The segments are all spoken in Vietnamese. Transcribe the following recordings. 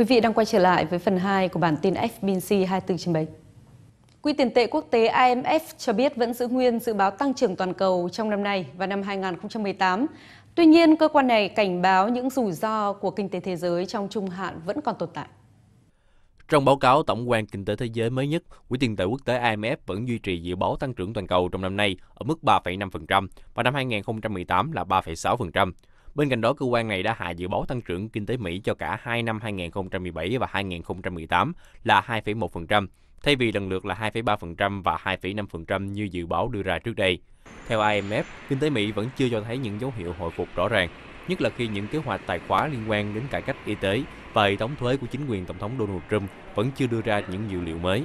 Quý vị đang quay trở lại với phần 2 của bản tin FBC 24 trên 7. Quỹ tiền tệ quốc tế IMF cho biết vẫn giữ nguyên dự báo tăng trưởng toàn cầu trong năm nay và năm 2018. Tuy nhiên, cơ quan này cảnh báo những rủi ro của kinh tế thế giới trong trung hạn vẫn còn tồn tại. Trong báo cáo tổng quan kinh tế thế giới mới nhất, Quỹ tiền tệ quốc tế IMF vẫn duy trì dự báo tăng trưởng toàn cầu trong năm nay ở mức 3,5% và năm 2018 là 3,6%. Bên cạnh đó, cơ quan này đã hạ dự báo tăng trưởng kinh tế Mỹ cho cả hai năm 2017 và 2018 là 2,1%, thay vì lần lượt là 2,3% và 2,5% như dự báo đưa ra trước đây. Theo IMF, kinh tế Mỹ vẫn chưa cho thấy những dấu hiệu hồi phục rõ ràng, nhất là khi những kế hoạch tài khoá liên quan đến cải cách y tế và hệ thống thuế của chính quyền Tổng thống Donald Trump vẫn chưa đưa ra những dữ liệu mới.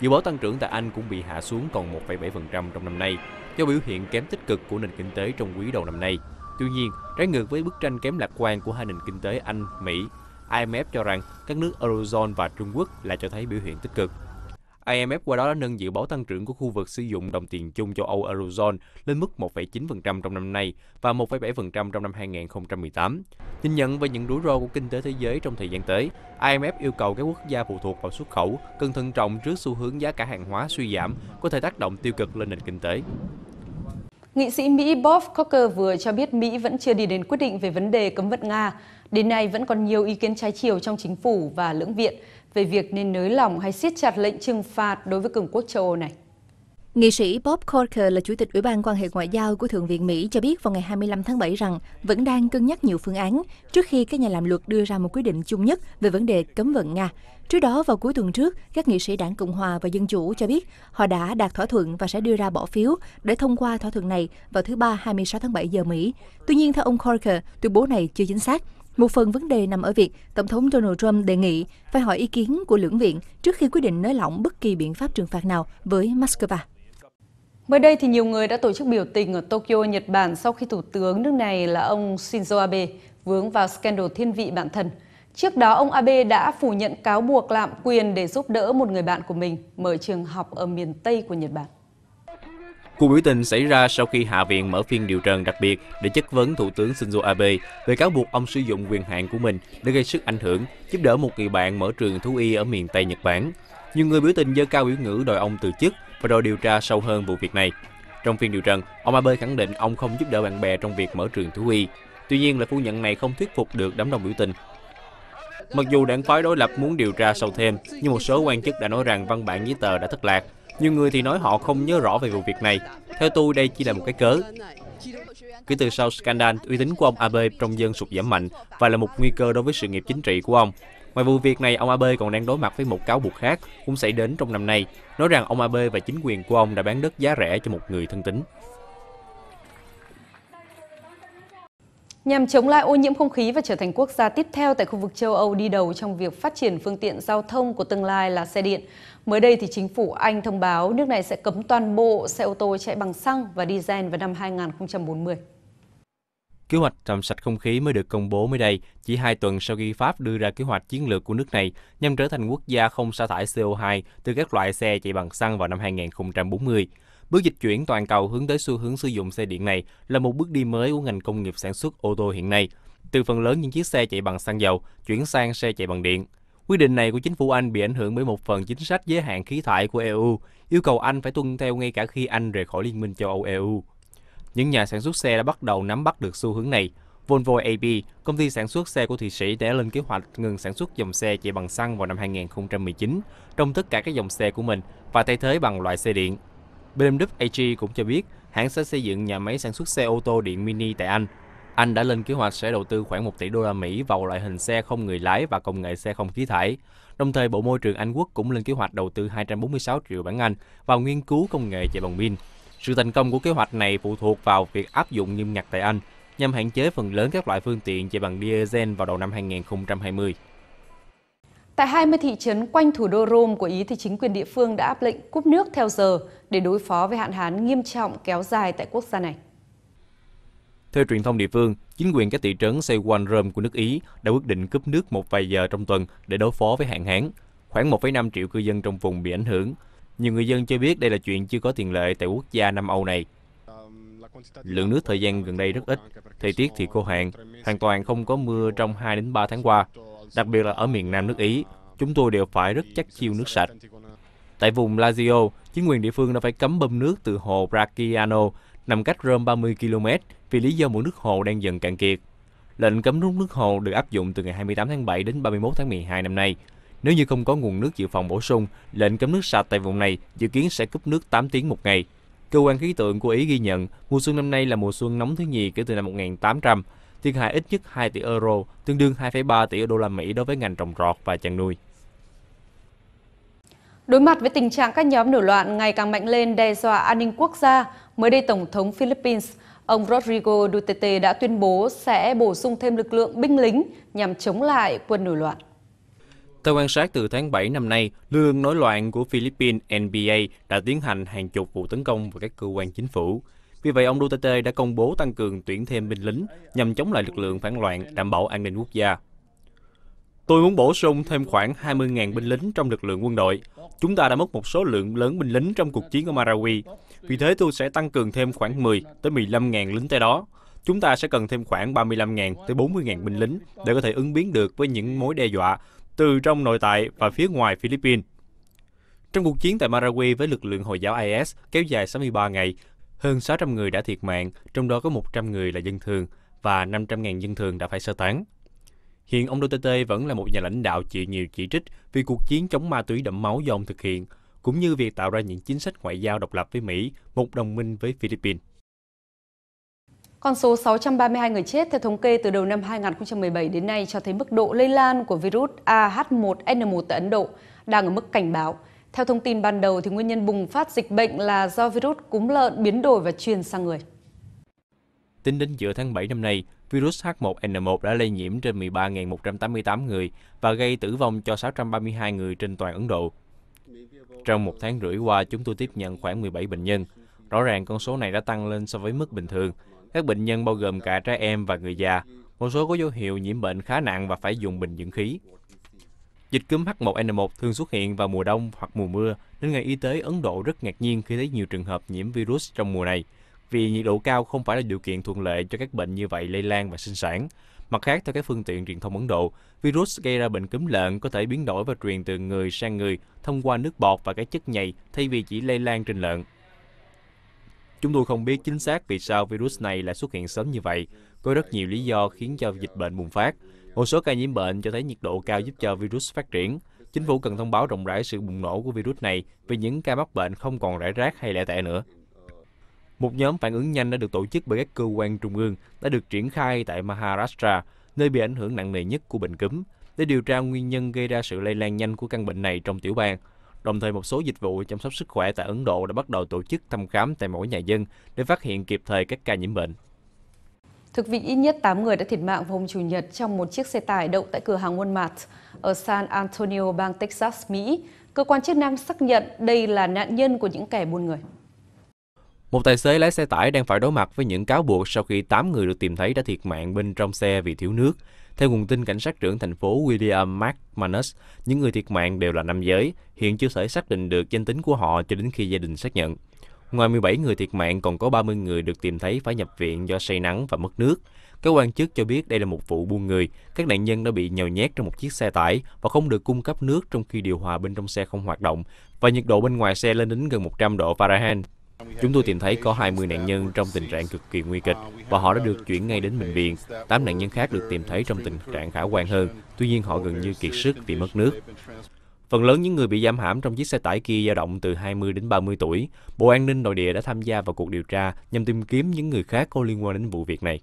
Dự báo tăng trưởng tại Anh cũng bị hạ xuống còn 1,7% trong năm nay, do biểu hiện kém tích cực của nền kinh tế trong quý đầu năm nay. Tuy nhiên, trái ngược với bức tranh kém lạc quan của hai nền kinh tế Anh, Mỹ, IMF cho rằng các nước Eurozone và Trung Quốc lại cho thấy biểu hiện tích cực. IMF qua đó đã nâng dự báo tăng trưởng của khu vực sử dụng đồng tiền chung châu Âu Eurozone lên mức 1,9% trong năm nay và 1,7% trong năm 2018. Nhìn nhận về những rủi ro của kinh tế thế giới trong thời gian tới, IMF yêu cầu các quốc gia phụ thuộc vào xuất khẩu cần thận trọng trước xu hướng giá cả hàng hóa suy giảm có thể tác động tiêu cực lên nền kinh tế. Nghị sĩ Mỹ Bob Corker vừa cho biết Mỹ vẫn chưa đi đến quyết định về vấn đề cấm vận Nga. Đến nay vẫn còn nhiều ý kiến trái chiều trong chính phủ và lưỡng viện về việc nên nới lỏng hay siết chặt lệnh trừng phạt đối với cường quốc châu Âu này. Nghị sĩ Bob Corker là Chủ tịch Ủy ban quan hệ ngoại giao của Thượng viện Mỹ cho biết vào ngày 25 tháng 7 rằng vẫn đang cân nhắc nhiều phương án trước khi các nhà làm luật đưa ra một quyết định chung nhất về vấn đề cấm vận Nga. Trước đó, vào cuối tuần trước, các nghị sĩ đảng Cộng hòa và Dân chủ cho biết họ đã đạt thỏa thuận và sẽ đưa ra bỏ phiếu để thông qua thỏa thuận này vào thứ Ba 26 tháng 7 giờ Mỹ. Tuy nhiên, theo ông Corker, tuyên bố này chưa chính xác. Một phần vấn đề nằm ở việc Tổng thống Donald Trump đề nghị phải hỏi ý kiến của lưỡng viện trước khi quyết định nới lỏng bất kỳ biện pháp trừng phạt nào với Moscow. Mới đây thì nhiều người đã tổ chức biểu tình ở Tokyo, Nhật Bản sau khi Thủ tướng nước này là ông Shinzo Abe vướng vào scandal thiên vị bản thân. Trước đó, ông Abe đã phủ nhận cáo buộc lạm quyền để giúp đỡ một người bạn của mình mở trường học ở miền Tây của Nhật Bản. Cuộc biểu tình xảy ra sau khi Hạ viện mở phiên điều trần đặc biệt để chất vấn Thủ tướng Shinzo Abe về cáo buộc ông sử dụng quyền hạn của mình để gây sức ảnh hưởng, giúp đỡ một người bạn mở trường thú y ở miền Tây Nhật Bản. Nhiều người biểu tình dơ cao biểu ngữ đòi ông từ chức và đòi điều tra sâu hơn vụ việc này. Trong phiên điều trần, ông Abe khẳng định ông không giúp đỡ bạn bè trong việc mở trường thú y. Tuy nhiên, lời phủ nhận này không thuyết phục được đám đông biểu tình Mặc dù đảng phái đối lập muốn điều tra sâu thêm, nhưng một số quan chức đã nói rằng văn bản giấy tờ đã thất lạc. Nhiều người thì nói họ không nhớ rõ về vụ việc này. Theo tôi, đây chỉ là một cái cớ. Kể từ sau scandal, uy tín của ông Abe trong dân sụt giảm mạnh và là một nguy cơ đối với sự nghiệp chính trị của ông. Ngoài vụ việc này, ông Abe còn đang đối mặt với một cáo buộc khác cũng xảy đến trong năm nay, nói rằng ông Abe và chính quyền của ông đã bán đất giá rẻ cho một người thân tín. Nhằm chống lại ô nhiễm không khí và trở thành quốc gia tiếp theo tại khu vực châu Âu đi đầu trong việc phát triển phương tiện giao thông của tương lai là xe điện, mới đây thì chính phủ Anh thông báo nước này sẽ cấm toàn bộ xe ô tô chạy bằng xăng và diesel vào năm 2040. Kế hoạch làm sạch không khí mới được công bố mới đây, chỉ hai tuần sau khi Pháp đưa ra kế hoạch chiến lược của nước này nhằm trở thành quốc gia không sa thải CO2 từ các loại xe chạy bằng xăng vào năm 2040. Bước dịch chuyển toàn cầu hướng tới xu hướng sử dụng xe điện này là một bước đi mới của ngành công nghiệp sản xuất ô tô hiện nay, từ phần lớn những chiếc xe chạy bằng xăng dầu chuyển sang xe chạy bằng điện. Quy định này của chính phủ Anh bị ảnh hưởng bởi một phần chính sách giới hạn khí thải của EU, yêu cầu Anh phải tuân theo ngay cả khi Anh rời khỏi Liên minh châu Âu EU. Những nhà sản xuất xe đã bắt đầu nắm bắt được xu hướng này. Volvo AB, công ty sản xuất xe của Thụy Sĩ đã lên kế hoạch ngừng sản xuất dòng xe chạy bằng xăng vào năm 2019 trong tất cả các dòng xe của mình và thay thế bằng loại xe điện. BMW AG cũng cho biết hãng sẽ xây dựng nhà máy sản xuất xe ô tô điện mini tại Anh. Anh đã lên kế hoạch sẽ đầu tư khoảng 1 tỷ đô la Mỹ vào loại hình xe không người lái và công nghệ xe không khí thải. Đồng thời, Bộ Môi trường Anh Quốc cũng lên kế hoạch đầu tư 246 triệu bảng Anh vào nghiên cứu công nghệ chạy bằng pin. Sự thành công của kế hoạch này phụ thuộc vào việc áp dụng nghiêm ngặt tại Anh nhằm hạn chế phần lớn các loại phương tiện chạy bằng diesel vào đầu năm 2020. Tại 20 thị trấn quanh thủ đô Rome của Ý thì chính quyền địa phương đã áp lệnh cúp nước theo giờ để đối phó với hạn hán nghiêm trọng kéo dài tại quốc gia này. Theo truyền thông địa phương, chính quyền các thị trấn xoay quanh Rome của nước Ý đã quyết định cúp nước một vài giờ trong tuần để đối phó với hạn hán. Khoảng 1,5 triệu cư dân trong vùng bị ảnh hưởng. Nhiều người dân cho biết đây là chuyện chưa có tiền lệ tại quốc gia Nam Âu này. Lượng nước thời gian gần đây rất ít, thời tiết thì khô hạn, hoàn toàn không có mưa trong 2 đến 3 tháng qua đặc biệt là ở miền nam nước Ý, chúng tôi đều phải rất chắc chiêu nước sạch. Tại vùng Lazio, chính quyền địa phương đã phải cấm bơm nước từ hồ Bracciano, nằm cách Rome 30 km vì lý do mực nước hồ đang dần cạn kiệt. Lệnh cấm rút nước hồ được áp dụng từ ngày 28 tháng 7 đến 31 tháng 12 năm nay. Nếu như không có nguồn nước dự phòng bổ sung, lệnh cấm nước sạch tại vùng này dự kiến sẽ cấp nước 8 tiếng một ngày. Cơ quan khí tượng của Ý ghi nhận mùa xuân năm nay là mùa xuân nóng thứ nhì kể từ năm 1800, thiệt hại ít nhất 2 tỷ euro, tương đương 2,3 tỷ đô la Mỹ đối với ngành trồng trọt và chăn nuôi. Đối mặt với tình trạng các nhóm nổi loạn ngày càng mạnh lên đe dọa an ninh quốc gia, mới đây Tổng thống Philippines, ông Rodrigo Duterte đã tuyên bố sẽ bổ sung thêm lực lượng binh lính nhằm chống lại quân nổi loạn. Theo quan sát từ tháng 7 năm nay, lực lượng nổi loạn của Philippines NBA đã tiến hành hàng chục vụ tấn công vào các cơ quan chính phủ. Vì vậy, ông Duterte đã công bố tăng cường tuyển thêm binh lính nhằm chống lại lực lượng phản loạn, đảm bảo an ninh quốc gia. Tôi muốn bổ sung thêm khoảng 20.000 binh lính trong lực lượng quân đội. Chúng ta đã mất một số lượng lớn binh lính trong cuộc chiến ở Marawi. Vì thế tôi sẽ tăng cường thêm khoảng 10 tới 15.000 lính tới đó. Chúng ta sẽ cần thêm khoảng 35.000 tới 40.000 binh lính để có thể ứng biến được với những mối đe dọa từ trong nội tại và phía ngoài Philippines. Trong cuộc chiến tại Marawi với lực lượng Hồi giáo IS kéo dài 63 ngày, hơn 600 người đã thiệt mạng, trong đó có 100 người là dân thường và 500.000 dân thường đã phải sơ tán. Hiện ông Duterte vẫn là một nhà lãnh đạo chịu nhiều chỉ trích vì cuộc chiến chống ma túy đẫm máu do ông thực hiện, cũng như việc tạo ra những chính sách ngoại giao độc lập với Mỹ, một đồng minh với Philippines. Con số 632 người chết theo thống kê từ đầu năm 2017 đến nay cho thấy mức độ lây lan của virus AH1N1 tại Ấn Độ đang ở mức cảnh báo – theo thông tin ban đầu, thì nguyên nhân bùng phát dịch bệnh là do virus cúm lợn biến đổi và truyền sang người. Tính đến giữa tháng 7 năm nay, virus H1N1 đã lây nhiễm trên 13.188 người và gây tử vong cho 632 người trên toàn Ấn Độ. Trong một tháng rưỡi qua, chúng tôi tiếp nhận khoảng 17 bệnh nhân. Rõ ràng con số này đã tăng lên so với mức bình thường. Các bệnh nhân bao gồm cả trẻ em và người già. Một số có dấu hiệu nhiễm bệnh khá nặng và phải dùng bình dưỡng khí. Dịch cúm H1N1 thường xuất hiện vào mùa đông hoặc mùa mưa, nên ngành y tế Ấn Độ rất ngạc nhiên khi thấy nhiều trường hợp nhiễm virus trong mùa này, vì nhiệt độ cao không phải là điều kiện thuận lợi cho các bệnh như vậy lây lan và sinh sản. Mặt khác, theo các phương tiện truyền thông Ấn Độ, virus gây ra bệnh cúm lợn có thể biến đổi và truyền từ người sang người thông qua nước bọt và các chất nhầy thay vì chỉ lây lan trên lợn. Chúng tôi không biết chính xác vì sao virus này lại xuất hiện sớm như vậy. Có rất nhiều lý do khiến cho dịch bệnh bùng phát. Một số ca nhiễm bệnh cho thấy nhiệt độ cao giúp cho virus phát triển. Chính phủ cần thông báo rộng rãi sự bùng nổ của virus này vì những ca mắc bệnh không còn rải rác hay lẻ tẻ nữa. Một nhóm phản ứng nhanh đã được tổ chức bởi các cơ quan trung ương đã được triển khai tại Maharashtra, nơi bị ảnh hưởng nặng nề nhất của bệnh cúm, để điều tra nguyên nhân gây ra sự lây lan nhanh của căn bệnh này trong tiểu bang. Đồng thời, một số dịch vụ chăm sóc sức khỏe tại Ấn Độ đã bắt đầu tổ chức thăm khám tại mỗi nhà dân để phát hiện kịp thời các ca nhiễm bệnh. Thực vị ít nhất 8 người đã thiệt mạng vào hôm Chủ nhật trong một chiếc xe tải đậu tại cửa hàng Walmart ở San Antonio, bang Texas, Mỹ. Cơ quan chức năng xác nhận đây là nạn nhân của những kẻ buôn người. Một tài xế lái xe tải đang phải đối mặt với những cáo buộc sau khi 8 người được tìm thấy đã thiệt mạng bên trong xe vì thiếu nước. Theo nguồn tin cảnh sát trưởng thành phố William McManus, những người thiệt mạng đều là nam giới, hiện chưa thể xác định được danh tính của họ cho đến khi gia đình xác nhận. Ngoài 17 người thiệt mạng, còn có 30 người được tìm thấy phải nhập viện do say nắng và mất nước. Các quan chức cho biết đây là một vụ buôn người. Các nạn nhân đã bị nhồi nhét trong một chiếc xe tải và không được cung cấp nước trong khi điều hòa bên trong xe không hoạt động và nhiệt độ bên ngoài xe lên đến gần 100 độ Fahrenheit. Chúng tôi tìm thấy có 20 nạn nhân trong tình trạng cực kỳ nguy kịch và họ đã được chuyển ngay đến bệnh viện. 8 nạn nhân khác được tìm thấy trong tình trạng khả quan hơn, tuy nhiên họ gần như kiệt sức vì mất nước. Phần lớn những người bị giam hãm trong chiếc xe tải kia dao động từ 20 đến 30 tuổi. Bộ An ninh nội địa đã tham gia vào cuộc điều tra nhằm tìm kiếm những người khác có liên quan đến vụ việc này.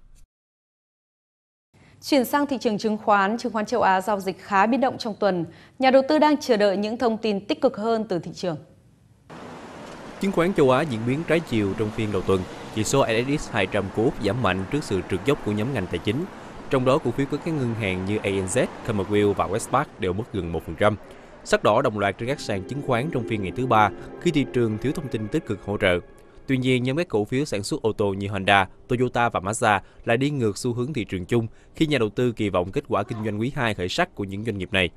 Chuyển sang thị trường chứng khoán, chứng khoán châu Á giao dịch khá biến động trong tuần. Nhà đầu tư đang chờ đợi những thông tin tích cực hơn từ thị trường. Chứng khoán châu Á diễn biến trái chiều trong phiên đầu tuần. Chỉ số ASX 200 của giảm mạnh trước sự trượt dốc của nhóm ngành tài chính. Trong đó, cổ phiếu của các ngân hàng như ANZ, Commonwealth và Westpac đều mất gần 1% sắc đỏ đồng loạt trên các sàn chứng khoán trong phiên ngày thứ ba khi thị trường thiếu thông tin tích cực hỗ trợ. Tuy nhiên, nhóm các cổ phiếu sản xuất ô tô như Honda, Toyota và Mazda lại đi ngược xu hướng thị trường chung khi nhà đầu tư kỳ vọng kết quả kinh doanh quý 2 khởi sắc của những doanh nghiệp này.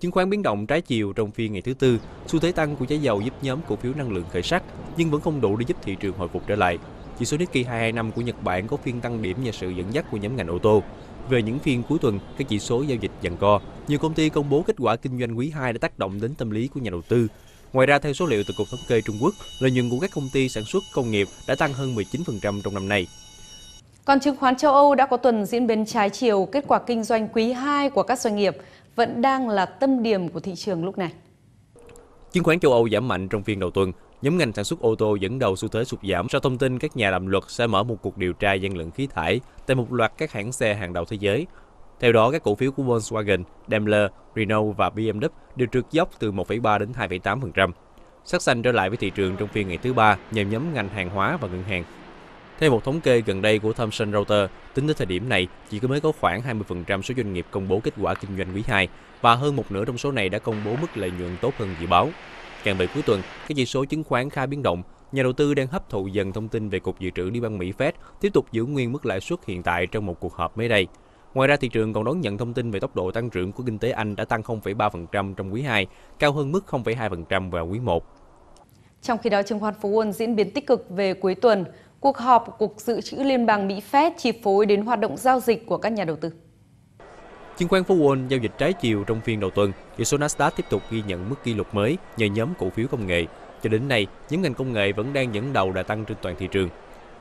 Chứng khoán biến động trái chiều trong phiên ngày thứ tư, xu thế tăng của giá dầu giúp nhóm cổ phiếu năng lượng khởi sắc nhưng vẫn không đủ để giúp thị trường hồi phục trở lại. Chỉ số Nikkei 225 của Nhật Bản có phiên tăng điểm nhờ sự dẫn dắt của nhóm ngành ô tô. Về những phiên cuối tuần, các chỉ số giao dịch dằn co. Nhiều công ty công bố kết quả kinh doanh quý 2 đã tác động đến tâm lý của nhà đầu tư. Ngoài ra, theo số liệu từ Cục Thống kê Trung Quốc, lợi nhuận của các công ty sản xuất công nghiệp đã tăng hơn 19% trong năm nay. Còn chứng khoán châu Âu đã có tuần diễn biến trái chiều, kết quả kinh doanh quý 2 của các doanh nghiệp vẫn đang là tâm điểm của thị trường lúc này. Chứng khoán châu Âu giảm mạnh trong phiên đầu tuần nhóm ngành sản xuất ô tô dẫn đầu xu thế sụt giảm sau thông tin các nhà làm luật sẽ mở một cuộc điều tra gian lượng khí thải tại một loạt các hãng xe hàng đầu thế giới. Theo đó, các cổ phiếu của Volkswagen, Daimler, Renault và BMW đều trượt dốc từ 1,3 đến 2,8%. Sắc xanh trở lại với thị trường trong phiên ngày thứ ba nhờ nhóm ngành hàng hóa và ngân hàng. Theo một thống kê gần đây của Thomson Reuters, tính đến thời điểm này, chỉ có mới có khoảng 20% số doanh nghiệp công bố kết quả kinh doanh quý 2 và hơn một nửa trong số này đã công bố mức lợi nhuận tốt hơn dự báo. Càng về cuối tuần, các chỉ số chứng khoán khá biến động. Nhà đầu tư đang hấp thụ dần thông tin về Cục Dự trữ Liên bang Mỹ Fed tiếp tục giữ nguyên mức lãi suất hiện tại trong một cuộc họp mới đây. Ngoài ra, thị trường còn đón nhận thông tin về tốc độ tăng trưởng của kinh tế Anh đã tăng 0,3% trong quý 2, cao hơn mức 0,2% vào quý 1. Trong khi đó, chứng khoán Phú Quân diễn biến tích cực về cuối tuần. Cuộc họp của Cục Dự trữ Liên bang Mỹ Fed chi phối đến hoạt động giao dịch của các nhà đầu tư. Chứng khoán Phú Wall giao dịch trái chiều trong phiên đầu tuần, chỉ số Nasdaq tiếp tục ghi nhận mức kỷ lục mới nhờ nhóm cổ phiếu công nghệ. Cho đến nay, những ngành công nghệ vẫn đang dẫn đầu đà tăng trên toàn thị trường.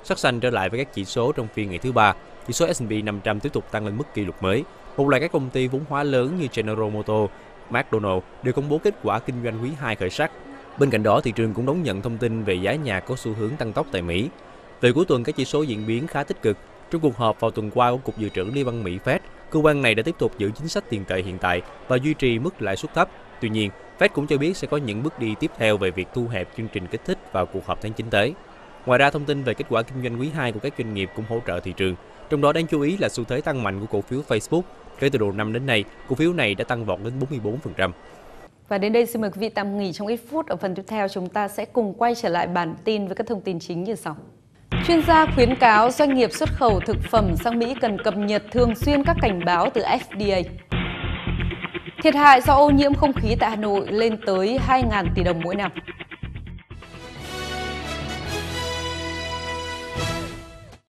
Sắc xanh trở lại với các chỉ số trong phiên ngày thứ ba, chỉ số S&P 500 tiếp tục tăng lên mức kỷ lục mới. Một loạt các công ty vốn hóa lớn như General Motors, McDonald đều công bố kết quả kinh doanh quý 2 khởi sắc. Bên cạnh đó, thị trường cũng đón nhận thông tin về giá nhà có xu hướng tăng tốc tại Mỹ. Về cuối tuần, các chỉ số diễn biến khá tích cực. Trong cuộc họp vào tuần qua của Cục Dự trữ Liên bang Mỹ Fed, cơ quan này đã tiếp tục giữ chính sách tiền tệ hiện tại và duy trì mức lãi suất thấp. Tuy nhiên, Fed cũng cho biết sẽ có những bước đi tiếp theo về việc thu hẹp chương trình kích thích vào cuộc họp tháng 9 tới. Ngoài ra, thông tin về kết quả kinh doanh quý 2 của các doanh nghiệp cũng hỗ trợ thị trường, trong đó đáng chú ý là xu thế tăng mạnh của cổ phiếu Facebook. Kể từ đầu năm đến nay, cổ phiếu này đã tăng vọt đến 44%. Và đến đây xin mời quý vị tạm nghỉ trong ít phút. Ở phần tiếp theo chúng ta sẽ cùng quay trở lại bản tin với các thông tin chính như sau. Chuyên gia khuyến cáo doanh nghiệp xuất khẩu thực phẩm sang Mỹ cần cập nhật thường xuyên các cảnh báo từ FDA. Thiệt hại do ô nhiễm không khí tại Hà Nội lên tới 2.000 tỷ đồng mỗi năm.